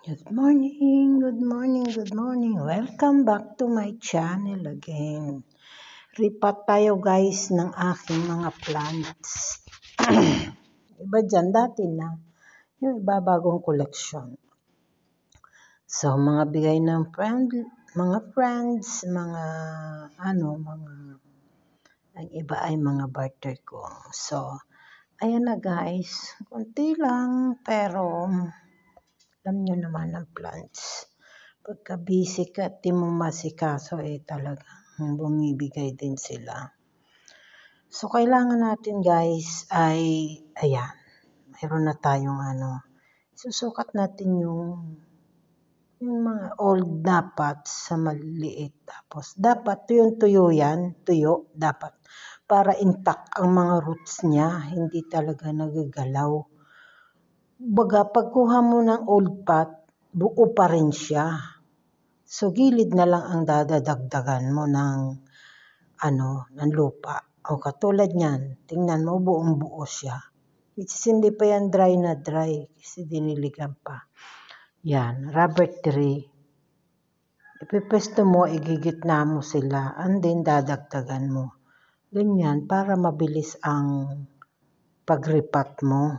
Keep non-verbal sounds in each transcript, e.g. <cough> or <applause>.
Good morning, good morning, good morning. Welcome back to my channel again. Ripat tayo guys ng aking mga plants. <clears throat> iba dyan, dati na. Yung iba bagong collection. So, mga bigay ng friend, mga friends, mga ano, mga ang iba ay mga barter ko. So, ayan na guys. Kunti lang, pero alam nyo naman ang plants. Pagka busy ka at di mo masikaso, eh talaga. bumibigay din sila. So, kailangan natin guys ay, ayan, mayroon na tayong ano, susukat natin yung yung mga old dapat sa maliit. Tapos, dapat, yung tuyo yan, tuyo, dapat, para intact ang mga roots niya, hindi talaga nagagalaw baga pagkuha mo ng old pot, buo pa rin siya. So, gilid na lang ang dadadagdagan mo ng, ano, ng lupa. O katulad niyan, tingnan mo, buong buo siya. Which is hindi pa yan dry na dry kasi diniligan pa. Yan, rubber tree. Ipipesto mo, igigit na mo sila and then dadagdagan mo. Ganyan, para mabilis ang pagripat mo.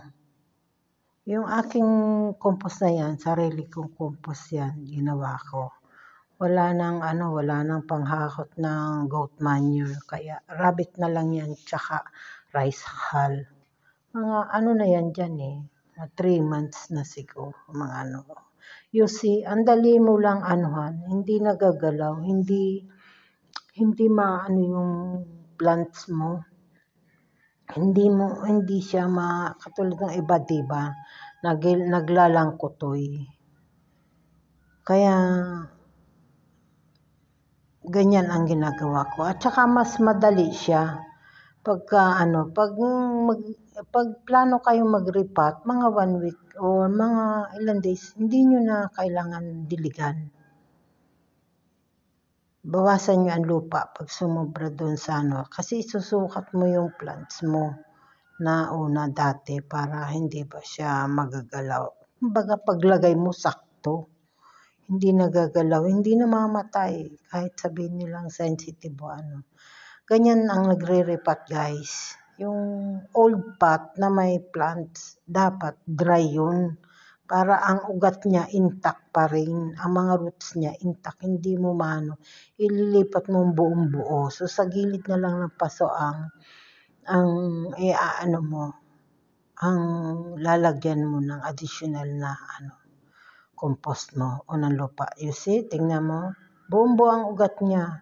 Yung aking compost na yan, sarili kong compost yan, ginawa ko. Wala nang ano, wala nang panghakot ng goat manure. Kaya rabbit na lang yan, tsaka rice hull. Mga ano na yan dyan eh, 3 months na siguro, mga ano. You see, ang dali mo lang anuhan, hindi nagagalaw, hindi, hindi maano yung plants mo hindi mo hindi siya ma katulad ng iba 'di ba nag, naglalangkotoy. kaya ganyan ang ginagawa ko at saka mas madali siya pagka ano pag mag, pag plano kayo magrepat mga one week o mga ilan days hindi niyo na kailangan diligan bawasan nyo ang lupa pag sumobra doon sa ano. Kasi susukat mo yung plants mo na una dati para hindi ba siya magagalaw. Kumbaga paglagay mo sakto. Hindi nagagalaw, hindi namamatay kahit sabihin nilang sensitive o ano. Ganyan ang nagre repot guys. Yung old pot na may plants, dapat dry yun para ang ugat niya intact pa rin, ang mga roots niya intact, hindi mo mano, ililipat mo buong buo. So sa gilid na lang ng paso ang ang eh, ano mo, ang lalagyan mo ng additional na ano compost mo o ng lupa. You see, tingnan mo, buong buo ang ugat niya,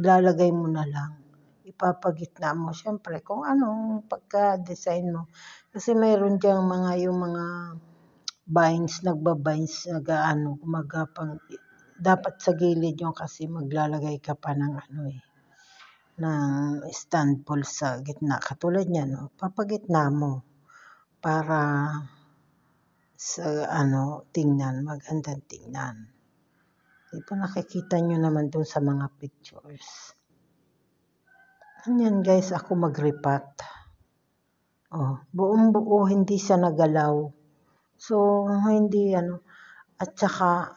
ilalagay mo na lang ipapagitna mo syempre kung anong pagka-design mo kasi mayroon diyang mga yung mga binds, nagbabinds, nagaano, kumagapang, dapat sa gilid yung kasi maglalagay ka pa ng ano eh, ng stand pole sa gitna. Katulad niya, no? Oh, papagitna mo para sa ano, tingnan, magandang tingnan. Di ba nakikita nyo naman dun sa mga pictures. Ayan guys, ako magripat. Oh, buong buo hindi siya nagalaw. So, hindi ano. At saka,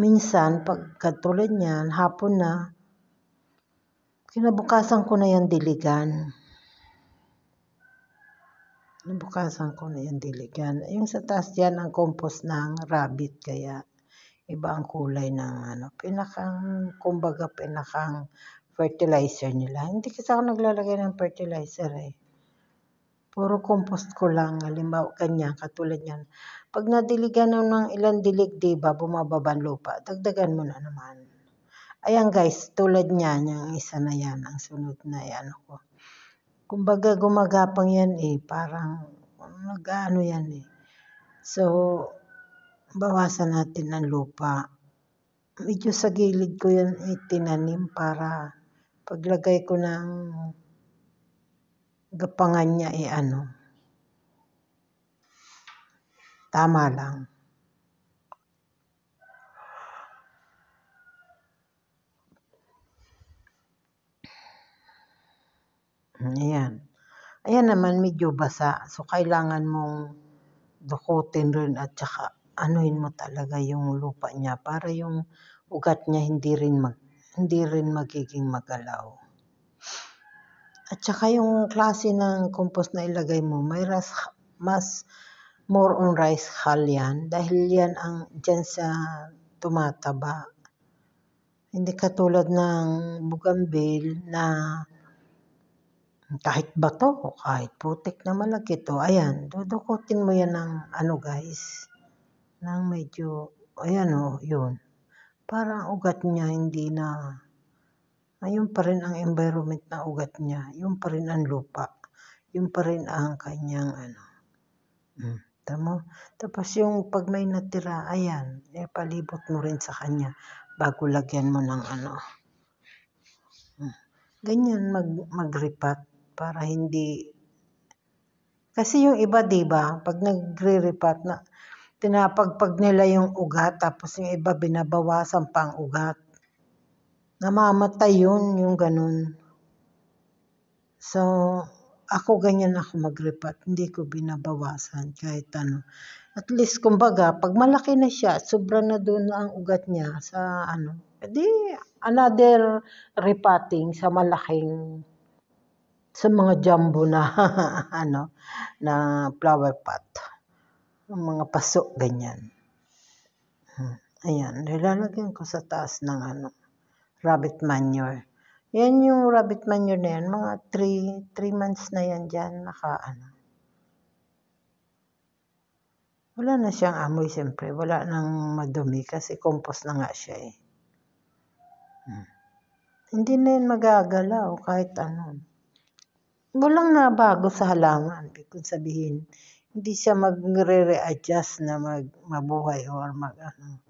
minsan, pag katulad niyan, hapon na, kinabukasan ko na yan diligan. Nabukasan ko na yan diligan. Yung sa taas dyan, ang compost ng rabbit, kaya iba ang kulay ng ano. Pinakang, kumbaga, pinakang fertilizer nila. Hindi kasi ako naglalagay ng fertilizer eh. Puro compost ko lang, halimbawa kanya, katulad yan. Pag nadiligan mo ng ilang dilig, di ba, bumababa lupa, dagdagan mo na naman. Ayan guys, tulad niyan, yung isa na yan, ang sunod na yan eh, ako. Kumbaga gumagapang yan eh, parang nag-ano yan eh. So, bawasan natin ang lupa. Medyo sa gilid ko yan itinanim eh, para paglagay ko ng gapangan niya eh ano. Tama lang. Ayan. Ayan naman medyo basa. So, kailangan mong dukutin rin at saka anuin mo talaga yung lupa niya para yung ugat niya hindi rin mag, hindi rin magiging magalaw. At saka yung klase ng compost na ilagay mo, may ras, mas more on rice hull yan dahil yan ang dyan sa tumataba. Hindi katulad ng bugambil na kahit bato o kahit putik na malaki to, ayan, dudukutin mo yan ng ano guys, ng medyo, ayan o, oh, yun. Parang ugat niya hindi na ayun pa rin ang environment na ugat niya, yun pa rin ang lupa, yun pa rin ang kanyang ano. Mm. Tama? Tapos yung pag may natira, ayan, eh, palibot mo rin sa kanya bago lagyan mo ng ano. Mm. Ganyan mag, mag-repot para hindi... Kasi yung iba, di ba, pag nagre repot na, tinapagpag nila yung ugat, tapos yung iba binabawasan pang ugat. Namamatay yun, yung ganun. So, ako ganyan ako magrepat. Hindi ko binabawasan kahit ano. At least, kumbaga, pag malaki na siya, sobra na doon ang ugat niya sa ano. Edi, another repatting sa malaking, sa mga jumbo na, <laughs> ano, na flower pot. Mga paso, ganyan. Hmm, ayan, nilalagyan ko sa taas ng ano rabbit manure. Yan yung rabbit manure na yan, mga 3, 3 months na yan dyan, naka ano. Wala na siyang amoy siyempre, wala nang madumi kasi compost na nga siya eh. Hmm. Hindi na yan magagalaw kahit ano. Walang bago sa halaman, kung sabihin, hindi siya magre-readjust na mag, mabuhay or mag ano.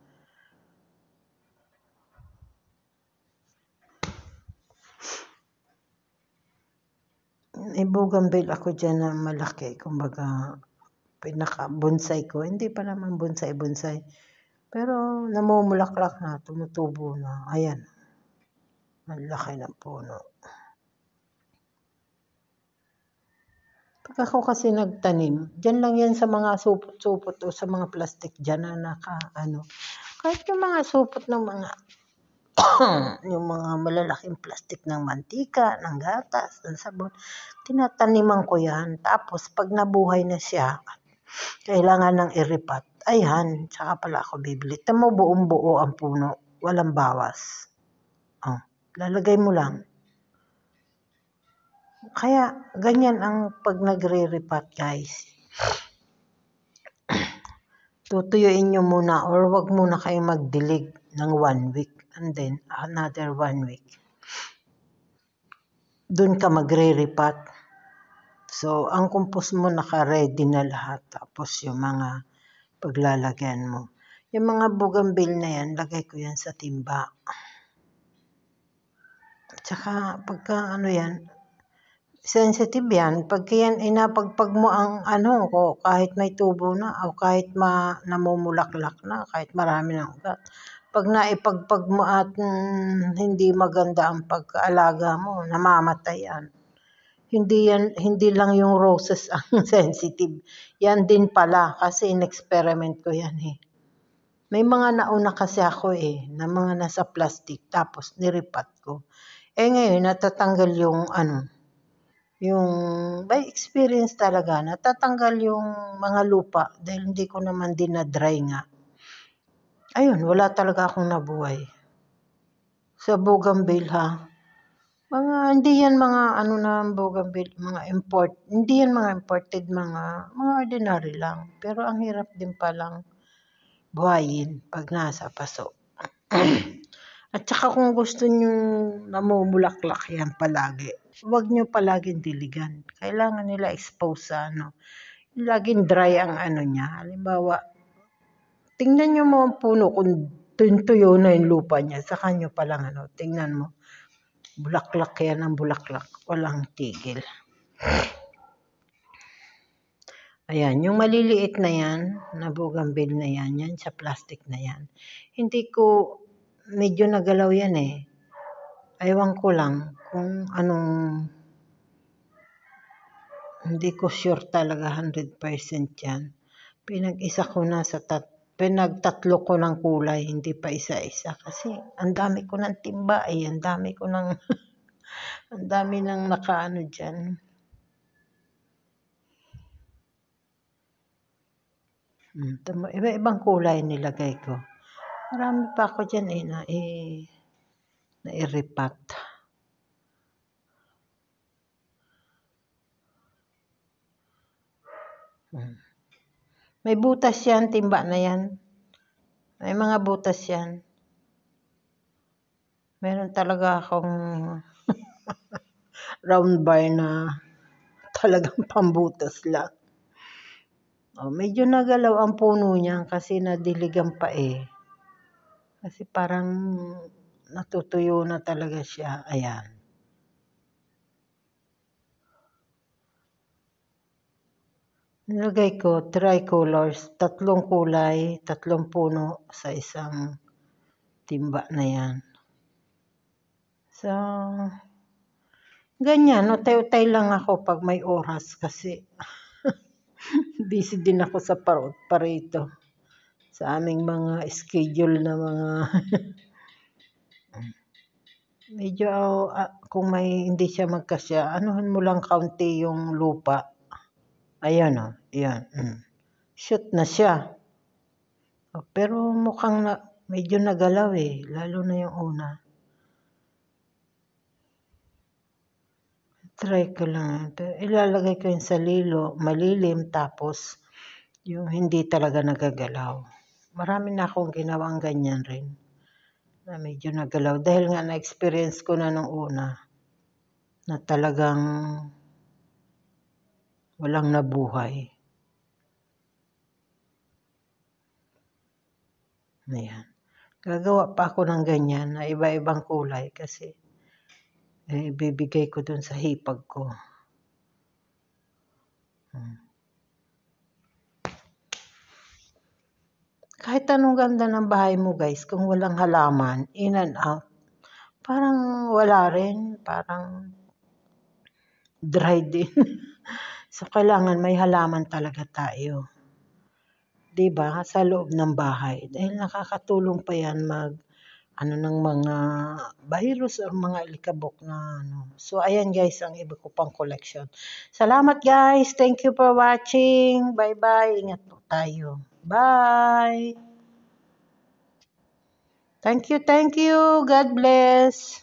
may eh, bougainville ako dyan na malaki. Kumbaga, pinaka bonsai ko. Hindi pa naman bonsai-bonsai. Pero namumulaklak na, tumutubo na. Ayan. Ang laki puno. Pag ako kasi nagtanim, dyan lang yan sa mga supot-supot o sa mga plastic dyan na naka, ano. Kahit yung mga supot ng mga <coughs> yung mga malalaking plastik ng mantika, ng gatas, ng sabon. Tinataniman ko yan. Tapos, pag nabuhay na siya, kailangan ng iripat. Ayan, tsaka pala ako bibili. Tamo buong buo ang puno. Walang bawas. Oh, lalagay mo lang. Kaya, ganyan ang pag nagre repot guys tutuyuin nyo muna or wag muna kayo magdilig ng one week and then another one week. Doon ka magre repot So, ang compost mo naka-ready na lahat. Tapos yung mga paglalagyan mo. Yung mga bugambil na yan, lagay ko yan sa timba. Tsaka pagka ano yan, sensitive yan. Pag yan, inapagpag mo ang ano ko, kahit may tubo na, o kahit ma, namumulaklak na, kahit marami ng ugat. Pag naipagpag mo at mm, hindi maganda ang pag-aalaga mo, namamatay yan. Hindi, yan, hindi lang yung roses ang <laughs> sensitive. Yan din pala, kasi in-experiment ko yan eh. May mga nauna kasi ako eh, na mga nasa plastic, tapos niripat ko. Eh ngayon, natatanggal yung ano, yung by experience talaga natatanggal yung mga lupa dahil hindi ko naman din na dry nga. Ayun, wala talaga akong nabuhay. Sa bougainville ha. Mga hindi yan mga ano na bougainville, mga import. Hindi yan mga imported mga mga ordinary lang. Pero ang hirap din lang buhayin pag nasa paso. <clears throat> At saka kung gusto nyo namumulaklak yan palagi wag nyo palaging diligan. Kailangan nila expose sa ano. Laging dry ang ano niya. Halimbawa, tingnan nyo mo ang puno kung tuyo na yung lupa niya. Sa kanyo pa lang ano. Tingnan mo. Bulaklak yan ang bulaklak. Walang tigil. Ayan, yung maliliit na yan, na bougainville na yan, yan sa plastic na yan. Hindi ko, medyo nagalaw yan eh aywan ko lang kung anong hindi ko sure talaga 100% yan. Pinag-isa ko na sa tat pinagtatlo ko ng kulay, hindi pa isa-isa kasi ang dami ko ng timba eh, ang dami ko ng <laughs> ang dami nang nakaano diyan. Hmm, iba-ibang kulay nilagay ko. Marami pa ako diyan eh na eh na i-repack. Hmm. May butas yan, timba na yan. May mga butas yan. Meron talaga akong <laughs> round bar na <laughs> talagang pambutas lang. O, oh, medyo nagalaw ang puno niya kasi nadiligan pa eh. Kasi parang natutuyo na talaga siya. Ayan. Nilagay ko tricolors, tatlong kulay, tatlong puno sa isang timba na yan. So, ganyan, utay-utay lang ako pag may oras kasi <laughs> busy din ako sa parot parito sa aming mga schedule na mga <laughs> Medyo uh, kung may hindi siya magkasya, anuhan mo lang kaunti yung lupa. Ayan o, oh, ayan. Mm. Shoot na siya. Oh, pero mukhang na, medyo nagalaw eh, lalo na yung una. Try ko lang. Ilalagay ko yun sa lilo, malilim, tapos yung hindi talaga nagagalaw. Marami na akong ginawang ganyan rin na medyo nagalaw dahil nga na-experience ko na nung una na talagang walang nabuhay. Ayan. Gagawa pa ako ng ganyan na iba-ibang kulay kasi eh, ibibigay ko dun sa hipag ko. Hmm. Kahit anong ganda ng bahay mo guys, kung walang halaman, in and out, parang wala rin, parang dry din. <laughs> so, kailangan may halaman talaga tayo. 'Di ba Sa loob ng bahay. Dahil nakakatulong pa yan mag ano ng mga virus o mga ilikabok na ano. So, ayan guys, ang iba ko pang collection. Salamat guys. Thank you for watching. Bye-bye. Ingat po tayo. Bye. Thank you, thank you. God bless.